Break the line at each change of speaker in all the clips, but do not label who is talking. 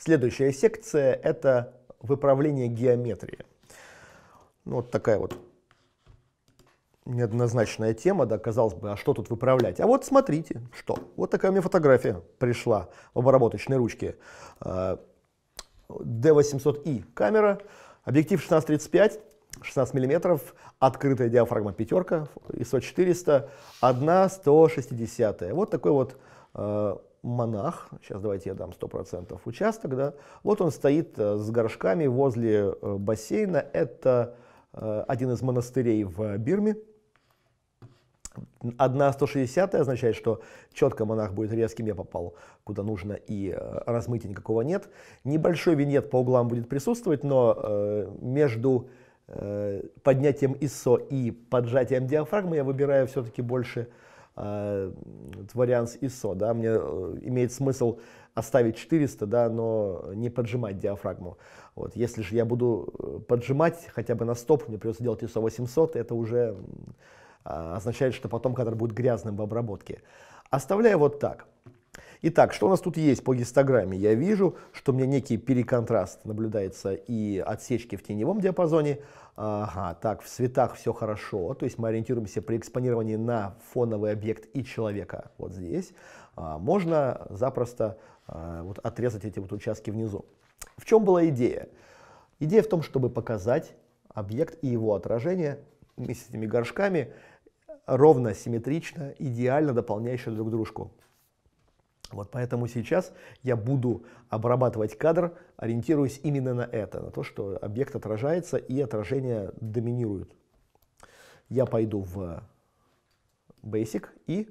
Следующая секция — это выправление геометрии. Ну, вот такая вот неоднозначная тема, да, казалось бы, а что тут выправлять? А вот смотрите, что. Вот такая мне фотография пришла в обработочной ручке. Э, D800i камера, объектив 1635, 16 мм, открытая диафрагма пятерка, ISO 400, 1 160. Вот такой вот э, монах, сейчас давайте я дам 100% участок, да, вот он стоит э, с горшками возле э, бассейна, это э, один из монастырей в Бирме, Одна 160 означает, что четко монах будет резким, я попал куда нужно, и размытия никакого нет. Небольшой винет по углам будет присутствовать, но между поднятием ИСО и поджатием диафрагмы я выбираю все-таки больше э, вариант ISO, да, мне э, имеет смысл оставить 400, да, но не поджимать диафрагму. Вот, если же я буду э, поджимать хотя бы на стоп, мне придется делать ISO 800, это уже э, означает, что потом кадр будет грязным в обработке. Оставляю вот так. Итак, что у нас тут есть по гистограмме? Я вижу, что у меня некий переконтраст наблюдается и отсечки в теневом диапазоне. Ага, так, в цветах все хорошо, то есть мы ориентируемся при экспонировании на фоновый объект и человека вот здесь. А, можно запросто а, вот отрезать эти вот участки внизу. В чем была идея? Идея в том, чтобы показать объект и его отражение вместе с этими горшками ровно, симметрично, идеально дополняющие друг дружку. Вот поэтому сейчас я буду обрабатывать кадр, ориентируясь именно на это, на то, что объект отражается и отражение доминирует. Я пойду в Basic и,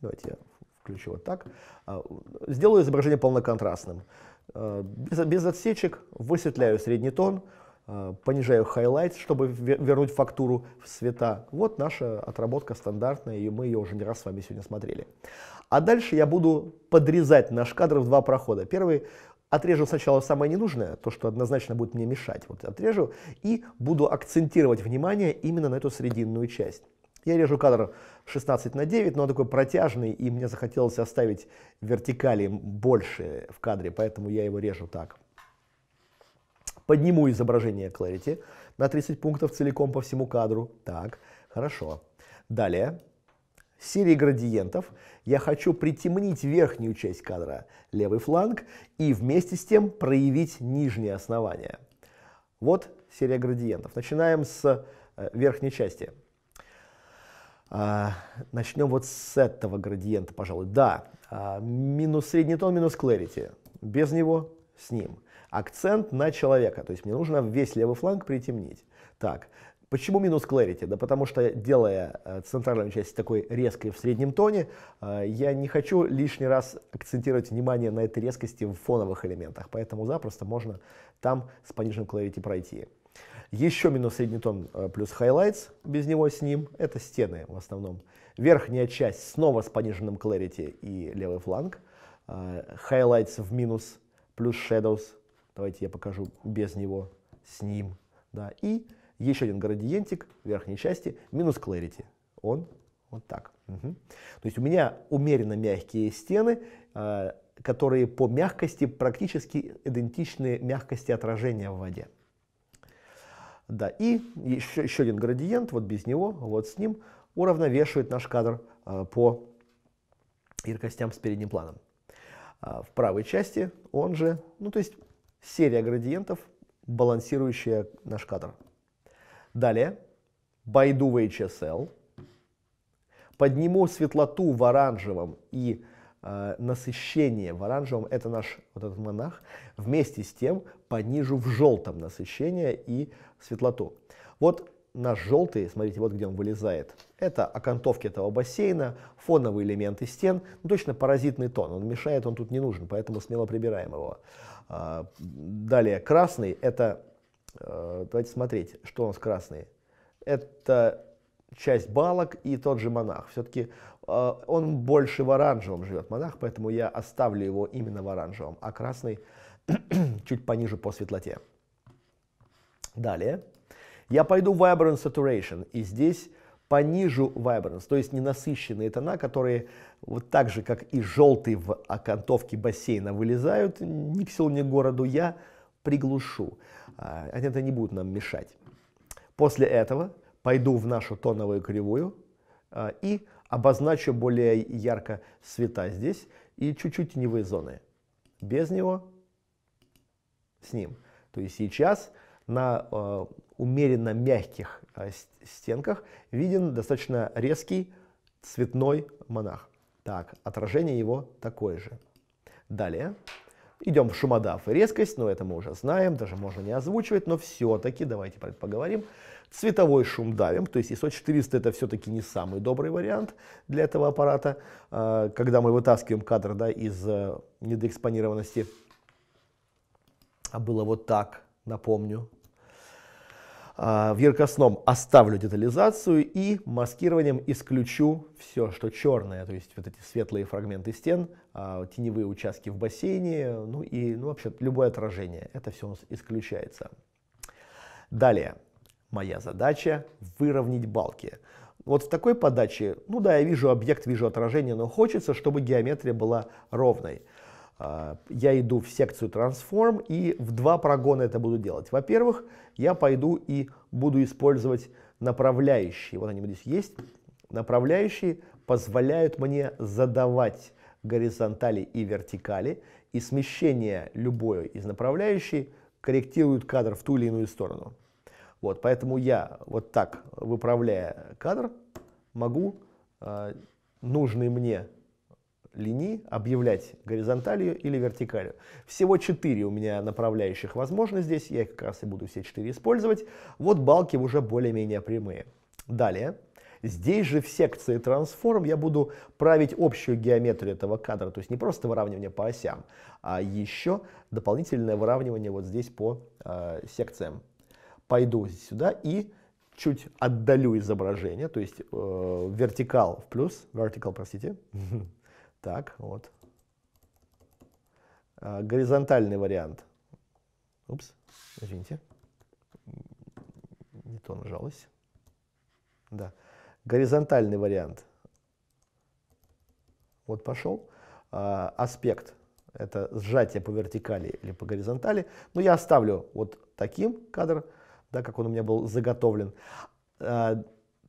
давайте я включу вот так, а, сделаю изображение полноконтрастным. Э, без, без отсечек высветляю средний тон, Э, понижаю хайлайт, чтобы вернуть фактуру в света. Вот наша отработка стандартная, и мы ее уже не раз с вами сегодня смотрели. А дальше я буду подрезать наш кадр в два прохода. Первый отрежу сначала самое ненужное, то, что однозначно будет мне мешать, вот отрежу, и буду акцентировать внимание именно на эту срединную часть. Я режу кадр 16 на 9, но он такой протяжный, и мне захотелось оставить вертикали больше в кадре, поэтому я его режу так. Подниму изображение Clarity на 30 пунктов целиком по всему кадру. Так, хорошо. Далее, в серии градиентов я хочу притемнить верхнюю часть кадра, левый фланг, и вместе с тем проявить нижнее основание. Вот серия градиентов. Начинаем с э, верхней части. А, начнем вот с этого градиента, пожалуй. Да, а, минус средний тон, минус clarity. Без него, с ним. Акцент на человека, то есть мне нужно весь левый фланг притемнить. Так, Почему минус clarity? Да потому что, делая э, центральную часть такой резкой в среднем тоне, э, я не хочу лишний раз акцентировать внимание на этой резкости в фоновых элементах, поэтому запросто можно там с пониженным clarity пройти. Еще минус средний тон э, плюс highlights, без него с ним, это стены в основном. Верхняя часть снова с пониженным clarity и левый фланг. Highlights в минус плюс shadows – Давайте я покажу без него, с ним. Да. И еще один градиентик в верхней части, минус clarity. Он вот так. Угу. То есть у меня умеренно мягкие стены, э, которые по мягкости практически идентичны мягкости отражения в воде. Да, и еще, еще один градиент, вот без него, вот с ним, уравновешивает наш кадр э, по яркостям с передним планом. А в правой части он же, ну то есть серия градиентов, балансирующая наш кадр. Далее, пойду в HSL, подниму светлоту в оранжевом и э, насыщение в оранжевом, это наш вот этот монах, вместе с тем понижу в желтом насыщение и светлоту. Вот наш желтый, смотрите, вот где он вылезает – это окантовки этого бассейна, фоновые элементы стен, ну, точно паразитный тон, он мешает, он тут не нужен, поэтому смело прибираем его. А, далее красный, это, э, давайте смотреть, что у нас красный. Это часть балок и тот же монах. Все-таки э, он больше в оранжевом живет, монах, поэтому я оставлю его именно в оранжевом, а красный чуть пониже по светлоте. Далее. Я пойду в Vibrant Saturation, и здесь понижу vibrance, то есть ненасыщенные тона, которые вот так же, как и желтый в окантовке бассейна вылезают, ни к селу, ни к городу, я приглушу. А, Они это не будут нам мешать. После этого пойду в нашу тоновую кривую а, и обозначу более ярко цвета здесь и чуть-чуть теневые зоны. Без него, с ним. То есть сейчас на а, умеренно мягких а, стенках виден достаточно резкий цветной монах. Так, отражение его такое же. Далее. Идем в шумодав и резкость, но это мы уже знаем, даже можно не озвучивать, но все-таки давайте про это поговорим. Цветовой шум давим, то есть ISO 400 это все-таки не самый добрый вариант для этого аппарата, а, когда мы вытаскиваем кадр да, из э, недоэкспонированности. А было вот так, напомню. А, в яркосном оставлю детализацию и маскированием исключу все, что черное, то есть вот эти светлые фрагменты стен, а, теневые участки в бассейне, ну и ну, вообще любое отражение, это все у нас исключается. Далее, моя задача выровнять балки. Вот в такой подаче, ну да, я вижу объект, вижу отражение, но хочется, чтобы геометрия была ровной. А, я иду в секцию Transform и в два прогона это буду делать. Во-первых, я пойду и буду использовать направляющие. Вот они здесь есть. Направляющие позволяют мне задавать горизонтали и вертикали, и смещение любой из направляющей корректирует кадр в ту или иную сторону. Вот, поэтому я вот так, выправляя кадр, могу э, нужный мне линии объявлять горизонталью или вертикалью. Всего 4 у меня направляющих возможно здесь, я как раз и буду все 4 использовать. Вот балки уже более-менее прямые. Далее, здесь же в секции трансформ я буду править общую геометрию этого кадра, то есть не просто выравнивание по осям, а еще дополнительное выравнивание вот здесь по э, секциям. Пойду сюда и чуть отдалю изображение, то есть э, вертикал в плюс, вертикал, простите, Так, вот. А, горизонтальный вариант. Упс, извините. Не то нажалось. Да. Горизонтальный вариант. Вот пошел. А, аспект. Это сжатие по вертикали или по горизонтали. Но ну, я оставлю вот таким кадр, да, как он у меня был заготовлен. А,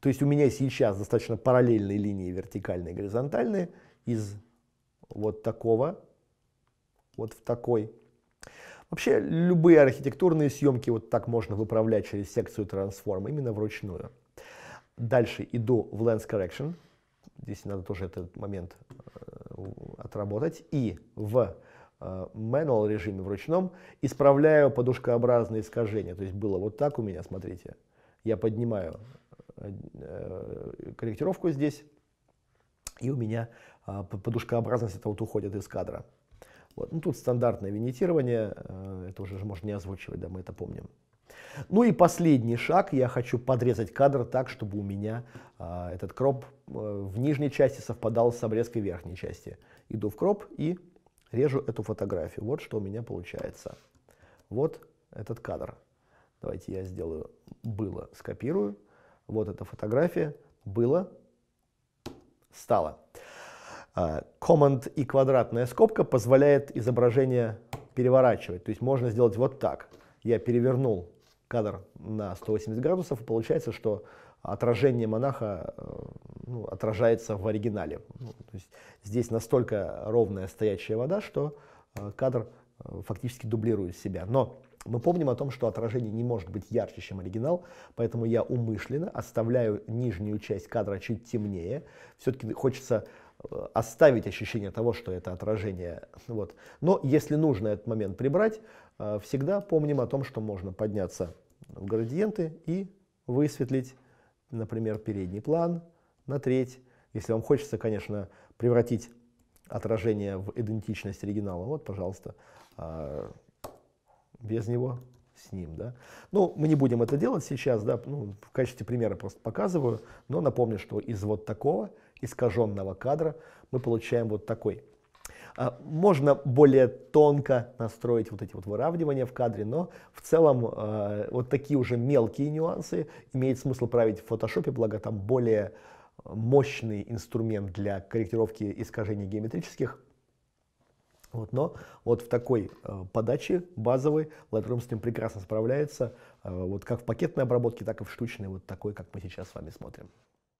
то есть у меня сейчас достаточно параллельные линии, вертикальные и горизонтальные из вот такого, вот в такой. Вообще любые архитектурные съемки вот так можно выправлять через секцию трансформ, именно вручную. Дальше иду в Lens Correction. Здесь надо тоже этот момент э, отработать. И в э, manual режиме в ручном исправляю подушкообразные искажения. То есть было вот так у меня, смотрите. Я поднимаю э, э корректировку здесь, и у меня а, подушкообразность это вот уходит из кадра. Вот. Ну, тут стандартное винитирование, э, это уже можно не озвучивать, да, мы это помним. Ну и последний шаг, я хочу подрезать кадр так, чтобы у меня э, этот кроп э, в нижней части совпадал с обрезкой верхней части. Иду в кроп и режу эту фотографию. Вот что у меня получается. Вот этот кадр. Давайте я сделаю «было», скопирую. Вот эта фотография «было», «стало». Command а, и квадратная скобка позволяет изображение переворачивать. То есть можно сделать вот так. Я перевернул кадр на 180 градусов, и получается, что отражение монаха э, ну, отражается в оригинале. Ну, то есть здесь настолько ровная стоящая вода, что э, кадр э, фактически дублирует себя. Но мы помним о том, что отражение не может быть ярче, чем оригинал, поэтому я умышленно оставляю нижнюю часть кадра чуть темнее. Все-таки хочется оставить ощущение того, что это отражение. Вот. Но если нужно этот момент прибрать, э, всегда помним о том, что можно подняться в градиенты и высветлить, например, передний план на треть. Если вам хочется, конечно, превратить отражение в идентичность оригинала, вот, пожалуйста, а, без него с ним. Да? Ну, мы не будем это делать сейчас, да, ну, в качестве примера просто показываю, но напомню, что из вот такого искаженного кадра мы получаем вот такой. А, можно более тонко настроить вот эти вот выравнивания в кадре, но в целом а, вот такие уже мелкие нюансы имеет смысл править в фотошопе, благо там более мощный инструмент для корректировки искажений геометрических. Вот, но вот в такой а, подаче базовой Lightroom с ним прекрасно справляется, вот как в пакетной обработке, так и в штучной, вот такой, как мы сейчас с вами смотрим.